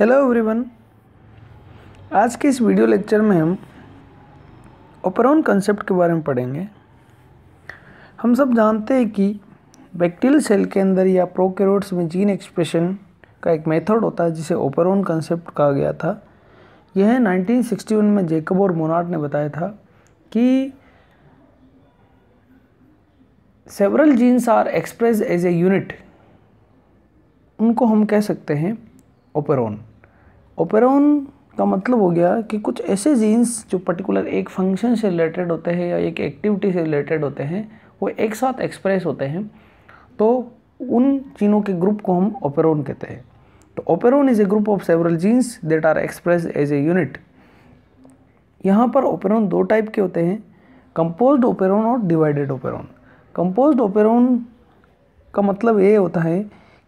Hello everyone आज के इस वीडियो लेक्चर में हम ओपरॉन कंसेप्ट के बारे में पढ़ेंगे हम सब जानते हैं कि बैक्टीरियल सेल के अंदर या प्रोकैरियोट्स में जीन एक्सप्रेशन का एक मेथड होता है जिसे ओपरॉन कंसेप्ट कहा गया था यह 1961 में जेकब और मोनार्ड ने बताया था कि several genes are express as a unit उनको हम कह सकते हैं ओपेरॉन ओपेरॉन का मतलब हो गया कि कुछ ऐसे जीन्स जो पर्टिकुलर एक फंक्शन से रिलेटेड होते हैं या एक एक्टिविटी से रिलेटेड होते हैं वो एक साथ एक्सप्रेस होते हैं तो उन जीनों के ग्रुप को हम ओपेरोन कहते हैं तो operon is a group of several genes that are express as a unit यहाँ पर ओपेरॉन दो टाइप के होते हैं कंपोज ओपेरॉन और डिवाइडेड ओपेरॉन कंपोज ओपेरॉन का मतलब ये होता है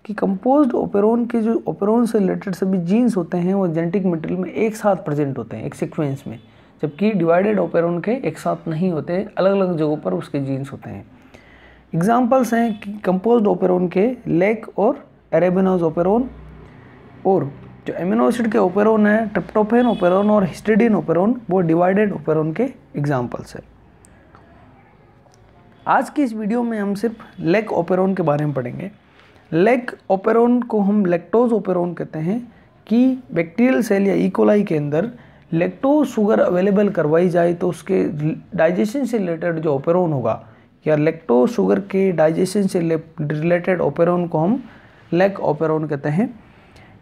कि कंपोज्ड ओपेरोन के जो ओपेरोन से रिलेटेड सभी जीन्स होते हैं वो जेनेटिक मटेरियल में एक साथ प्रेजेंट होते हैं एक सीक्वेंस में जबकि डिवाइडेड ओपेरोन के एक साथ नहीं होते अलग अलग जगहों पर उसके जीन्स होते हैं एग्जाम्पल्स हैं कि कंपोज्ड ओपेरोन के लेक और एरेबिनोज ओपेरोन और जो एमिनोसिड के ओपेरोन है ट्रिप्टोफेन ओपेरोन और हिस्टेडिन ओपेरोन वो डिवाइडेड ओपेरोन के एग्जाम्पल्स हैं आज की इस वीडियो में हम सिर्फ लेक ओपेरोन के बारे में पढ़ेंगे लेग ओपेरोन को हम लेक्टोज ओपेरोन कहते हैं कि बैक्टीरियल सेल या इकोलाई e. के अंदर लेक्टोज शुगर अवेलेबल करवाई जाए तो उसके डाइजेशन से रिलेटेड जो ओपेरोन होगा या लेक्टोज शुगर के डाइजेशन से रिलेटेड ओपेरोन को हम लेक ओपेरोन कहते हैं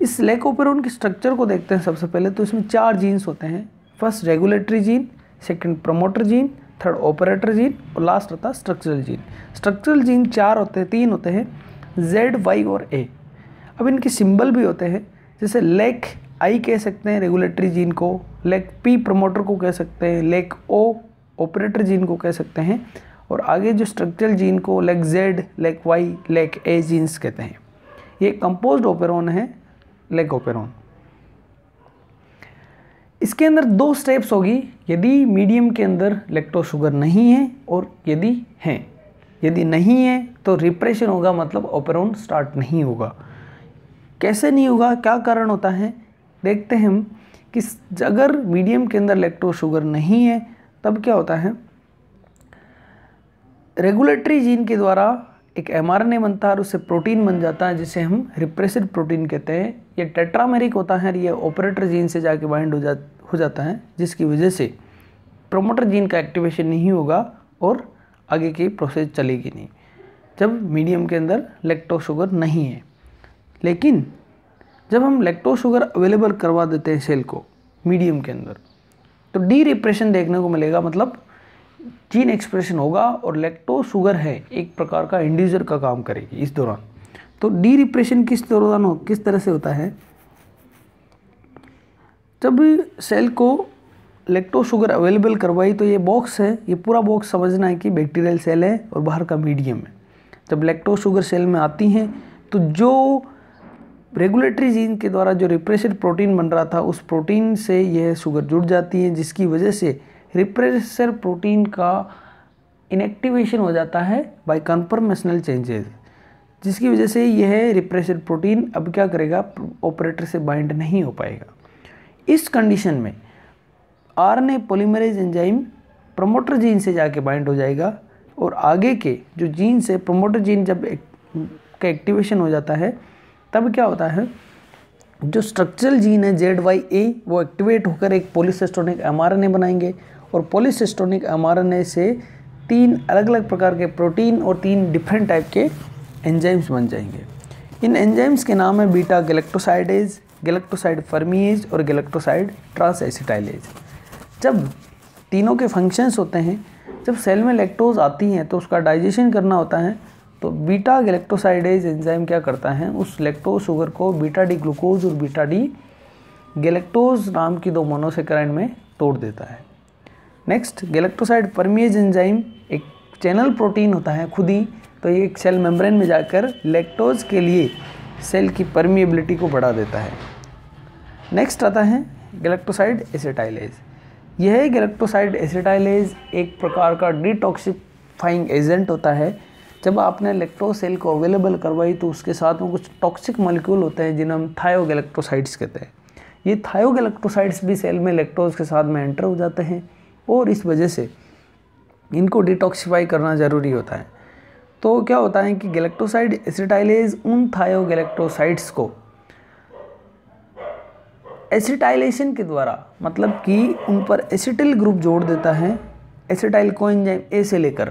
इस लेक ओपेरोन के स्ट्रक्चर को देखते हैं सबसे पहले तो इसमें चार जीन्स होते हैं first regulatory gene second promoter gene third operator gene और लास्ट होता है स्ट्रक्चरल जीन स्ट्रक्चरल जीन चार होते हैं तीन होते हैं जेड वाई और ए अब इनके सिंबल भी होते हैं जैसे लेक आई कह सकते हैं रेगुलेटरी जीन को लेक पी प्रमोटर को कह सकते हैं लेक ओ ऑपरेटर जीन को कह सकते हैं और आगे जो स्ट्रक्चरल जीन को lac Z lac Y lac A genes कहते हैं ये कंपोज ओपेरोन है लेक ओपेरोन इसके अंदर दो स्टेप्स होगी यदि मीडियम के अंदर लेक्टो शुगर नहीं है और यदि हैं यदि नहीं है तो रिप्रेशन होगा मतलब ऑपरोन स्टार्ट नहीं होगा कैसे नहीं होगा क्या कारण होता है देखते हैं हम कि अगर मीडियम के अंदर लेक्टो शुगर नहीं है तब क्या होता है रेगुलेटरी जीन के द्वारा एक एम बनता है और उससे प्रोटीन बन जाता है जिसे हम रिप्रेसिड प्रोटीन कहते हैं यह टेट्रामेरिक होता है यह ऑपरेटर जीन से जाके बाइंड हो जा हो जाता है जिसकी वजह से प्रोमोटर जीन का एक्टिवेशन नहीं होगा और आगे की प्रोसेस चलेगी नहीं जब मीडियम के अंदर लेक्टो शुगर नहीं है लेकिन जब हम लेक्टो शुगर अवेलेबल करवा देते हैं सेल को मीडियम के अंदर तो डी रिप्रेशन देखने को मिलेगा मतलब जीन एक्सप्रेशन होगा और लेक्टो शुगर है एक प्रकार का इंडिजर का काम करेगी इस दौरान तो डी रिप्रेशन किस दौरान हो किस तरह से होता है जब सेल को लेक्टो शुगर अवेलेबल करवाई तो ये बॉक्स है ये पूरा बॉक्स समझना है कि बैक्टीरियल सेल है और बाहर का मीडियम है जब लेक्टो शुगर सेल में आती हैं तो जो रेगुलेटरी जीन के द्वारा जो रिप्रेसिड प्रोटीन बन रहा था उस प्रोटीन से यह शुगर जुड़ जाती है जिसकी वजह से रिप्रेसर प्रोटीन का इनएक्टिवेशन हो जाता है बाय कन्फर्मेशनल चेंजेज जिसकी वजह से यह रिप्रेसर प्रोटीन अब क्या करेगा ऑपरेटर से बाइंड नहीं हो पाएगा इस कंडीशन में RNA polymerase enzyme promoter gene से जाके बाइंड हो जाएगा और आगे के जो जीन से प्रमोटर जीन जब एक, का एक्टिवेशन हो जाता है तब क्या होता है जो स्ट्रक्चरल जीन है जेड वाई ए वो एक्टिवेट होकर एक पोलिसिस्टोनिक एम बनाएंगे और पोलिसिस्टोनिक एम से तीन अलग अलग प्रकार के प्रोटीन और तीन डिफरेंट टाइप के एंजाइम्स बन जाएंगे इन एंजाइम्स के नाम है बीटा गैलेक्टोसाइडेज गैलेक्टोसाइड फर्मीज और गैलेक्टोसाइड ट्रांस एसिटाइलेज जब तीनों के फंक्शंस होते हैं जब सेल में लैक्टोज आती हैं तो उसका डाइजेशन करना होता है तो बीटा गैलेक्टोसाइडेज एंजाइम क्या करता है उस लैक्टोज शुगर को बीटा डी ग्लूकोज और बीटा डी गैलेक्टोज नाम की दो मोनोसेक्राइन में तोड़ देता है नेक्स्ट गैलेक्टोसाइड परमिएज एंजाइम एक चैनल प्रोटीन होता है खुद ही तो ये एक सेल मेम्ब्रेन में जाकर लैक्टोज के लिए सेल की परमिएबिलिटी को बढ़ा देता है नेक्स्ट आता है गैलेक्टोसाइड एसेटाइलेज यह गलेक्टोसाइड एसिटाइलेज एक प्रकार का डिटॉक्सिफाइंग एजेंट होता है जब आपने इलेक्ट्रोसेल को अवेलेबल करवाई तो उसके साथ में कुछ टॉक्सिक मॉलिक्यूल होते हैं जिन्हें हम थायोगैलेक्ट्रोसाइड्स कहते हैं ये थायोगैलेक्ट्रोसाइड्स भी सेल में इलेक्ट्रोज के साथ में एंटर हो जाते हैं और इस वजह से इनको डिटॉक्सीफाई करना ज़रूरी होता है तो क्या होता है कि गलेक्ट्रोसाइड एसिटाइलेज उन थायोगैलेक्ट्रोसाइड्स को एसिटाइलेशन के द्वारा मतलब कि उन पर एसिटिल ग्रुप जोड़ देता है एसिटाइल कोएंजाइम ए से लेकर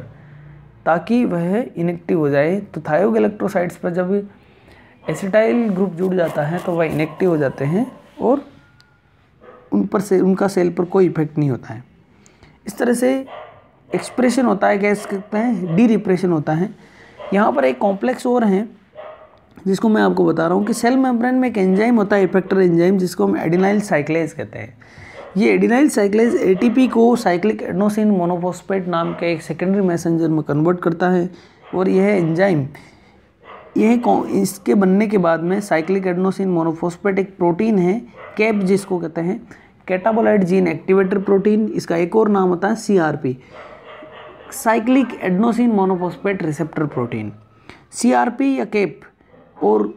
ताकि वह इनेक्टिव हो जाए तो थायोग इलेक्ट्रोसाइड्स पर जब एसिटाइल ग्रुप जुड़ जाता है तो वह इनेक्टिव हो जाते हैं और उन पर से उनका सेल पर कोई इफेक्ट नहीं होता है इस तरह से एक्सप्रेशन होता है कह सकते हैं डी रिप्रेशन होता है यहाँ पर एक कॉम्प्लेक्स और हैं जिसको मैं आपको बता रहा हूँ कि सेल मेम्ब्रेन में एक एंजाइम होता है इफेक्टर एंजाइम जिसको हम एडिनाइल साइक्लेज कहते हैं ये एडिनाइल साइक्लेज एटीपी को साइक्लिक एडनोसिन मोनोफोस्पेट नाम के एक सेकेंडरी मैसेंजर में कन्वर्ट करता है और यह एंजाइम यह इसके बनने के बाद में साइक्लिक एडनोसिन मोनोफोस्पेट एक प्रोटीन है कैप जिसको कहते हैं कैटाबोलाइट जीन एक्टिवेटर प्रोटीन इसका एक और नाम होता है C cyclic adenosine monophosphate receptor protein C या केप और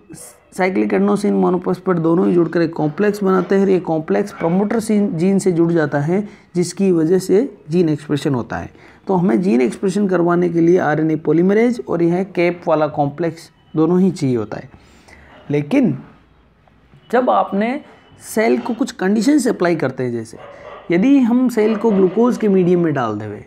साइक्लिक एडनोसिन मोनोपोस्पेट दोनों ही जुड़कर एक कॉम्प्लेक्स बनाते हैं और ये कॉम्प्लेक्स प्रमोटर जीन से जुड़ जाता है जिसकी वजह से जीन एक्सप्रेशन होता है तो हमें जीन एक्सप्रेशन करवाने के लिए आरएनए पॉलीमरेज और यह कैप वाला कॉम्प्लेक्स दोनों ही चाहिए होता है लेकिन जब आपने सेल को कुछ कंडीशन अप्लाई करते हैं जैसे यदि हम सेल को ग्लूकोज के मीडियम में डाल देवे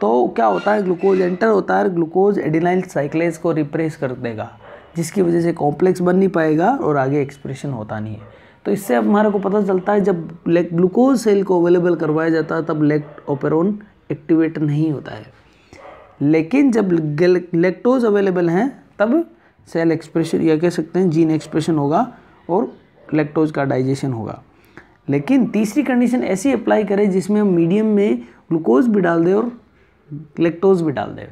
तो क्या होता है ग्लूकोज एंटर होता है ग्लूकोज एडिनाइल साइक्लेज को रिप्रेस कर देगा जिसकी वजह से कॉम्प्लेक्स बन नहीं पाएगा और आगे एक्सप्रेशन होता नहीं है तो इससे अब हमारे को पता चलता है जब ग्लूकोज सेल को अवेलेबल करवाया जाता है तब लेक ओपेरोन एक्टिवेट नहीं होता है लेकिन जब लेक्टोज अवेलेबल हैं तब सेल एक्सप्रेशन या कह सकते हैं जीन एक्सप्रेशन होगा और लेक्टोज का डाइजेशन होगा लेकिन तीसरी कंडीशन ऐसी अप्लाई करें जिसमें हम मीडियम में ग्लूकोज भी डाल दें और लेक्टोज भी डाल दें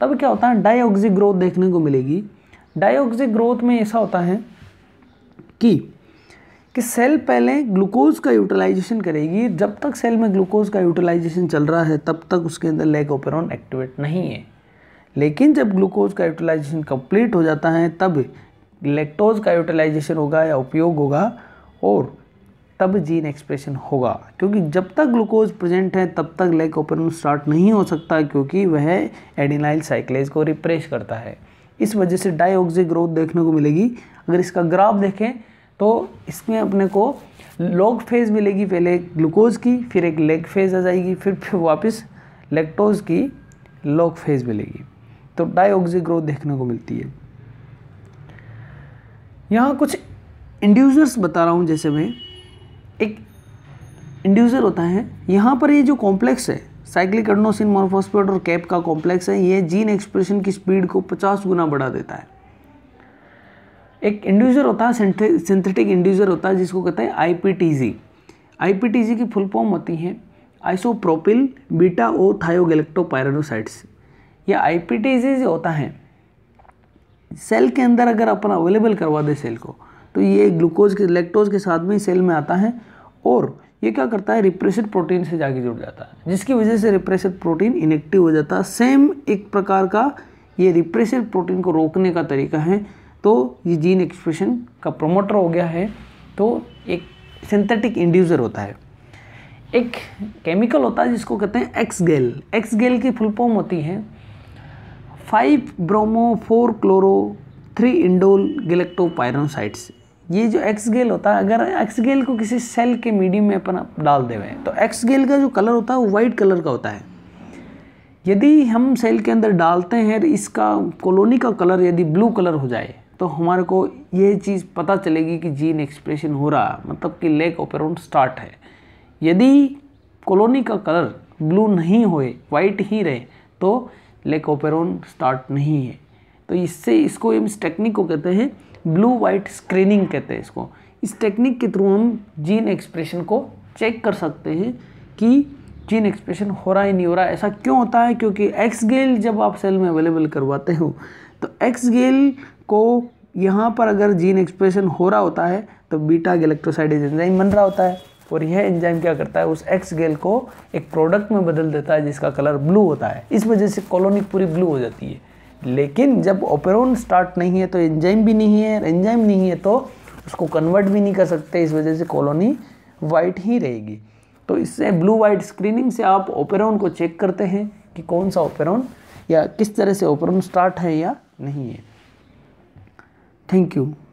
तब क्या होता है डाईऑक्सी ग्रोथ देखने को मिलेगी डाइऑक्सिक ग्रोथ में ऐसा होता है कि कि सेल पहले ग्लूकोज का यूटिलाइजेशन करेगी जब तक सेल में ग्लूकोज का यूटिलाइजेशन चल रहा है तब तक उसके अंदर लेग लेकोपेरॉन एक्टिवेट नहीं है लेकिन जब ग्लूकोज का यूटिलाइजेशन कंप्लीट हो जाता है तब लेक्टोज का यूटिलाइजेशन होगा या उपयोग होगा और तब जीन एक्सप्रेशन होगा क्योंकि जब तक ग्लूकोज प्रेजेंट है तब तक लेग लेकोपेरॉन स्टार्ट नहीं हो सकता क्योंकि वह एडिनाइल साइक्लेज को रिप्रेस करता है इस वजह से डाई ग्रोथ देखने को मिलेगी अगर इसका ग्राफ देखें तो इसमें अपने को लॉग फेज़ मिलेगी पहले ग्लूकोज की फिर एक लेग फेज़ आ जाएगी फिर फिर वापस लेक्टोज की लॉग फेज़ मिलेगी तो डाई ग्रोथ देखने को मिलती है यहाँ कुछ इंड्यूज़र्स बता रहा हूँ जैसे मैं एक इंड्यूज़र होता है यहाँ पर ये जो कॉम्प्लेक्स है साइक्लिक एडनोसिन मोर्फोस्पेट और कैप का कॉम्प्लेक्स है ये जीन एक्सप्रेशन की स्पीड को 50 गुना बढ़ा देता है एक इंड्यूजर होता है सिंथेटिक इंड्यूजर होता है जिसको कहते हैं आईपीटीजी आईपीटीजी की फुल फॉर्म होती है आइसोप्रोपिल बीटा ओ थायोगेलेक्टोपायरानोसाइट्स यह आईपीटीजी जो होता है सेल के अंदर अगर अपन अवेलेबल करवा दें सेल को तो ये ग्लूकोज के लेक्टोज के साथ में सेल में आता है और ये क्या करता है रिप्रेसिड प्रोटीन से जाके जुड़ जाता है जिसकी वजह से रिप्रेसिड प्रोटीन इनेक्टिव हो जाता है सेम एक प्रकार का ये रिप्रेसिड प्रोटीन को रोकने का तरीका है तो ये जीन एक्सप्रेशन का प्रोमोटर हो गया है तो एक सिंथेटिक इंड्यूसर होता है एक केमिकल होता है जिसको कहते हैं एक्स गेल एक्स गेल की फुल फॉर्म होती है five bromo four chloro three indole galactopyranosides ये जो एक्स गेल होता है अगर एक्स गेल को किसी सेल के मीडियम में अपन डाल देवे तो एक्स गेल का जो कलर होता है वो वाइट कलर का होता है यदि हम सेल के अंदर डालते हैं तो इसका कॉलोनी का कलर यदि ब्लू कलर हो जाए तो हमारे को ये चीज़ पता चलेगी कि जीन एक्सप्रेशन हो रहा मतलब कि लेक ओपेरोन स्टार्ट है यदि कॉलोनी का कलर ब्लू नहीं होए वाइट ही रहे तो लेक ओपेरोन स्टार्ट नहीं है तो इससे इसको हम इस टेक्निक को कहते हैं ब्लू वाइट स्क्रीनिंग कहते हैं इसको इस टेक्निक के थ्रू हम जीन एक्सप्रेशन को चेक कर सकते हैं कि जीन एक्सप्रेशन हो रहा है नहीं हो रहा ऐसा क्यों होता है क्योंकि एक्स गेल जब आप सेल में अवेलेबल करवाते हो तो एक्स गेल को यहाँ पर अगर जीन एक्सप्रेशन हो रहा होता है तो बीटा गलेक्ट्रोसाइडेज एंजाइम बन रहा होता है और यह एंजाइम क्या करता है उस एक्स गेल को एक प्रोडक्ट में बदल देता है जिसका कलर ब्लू होता है इस वजह से कॉलोनी पूरी ब्लू हो जाती है लेकिन जब ओपेरोन स्टार्ट नहीं है तो एंजाइम भी नहीं है एंजाइम नहीं है तो उसको कन्वर्ट भी नहीं कर सकते इस वजह से कॉलोनी वाइट ही रहेगी तो इससे ब्लू वाइट स्क्रीनिंग से आप ओपेरोन को चेक करते हैं कि कौन सा ओपेरोन या किस तरह से ओपेरोन स्टार्ट है या नहीं है थैंक यू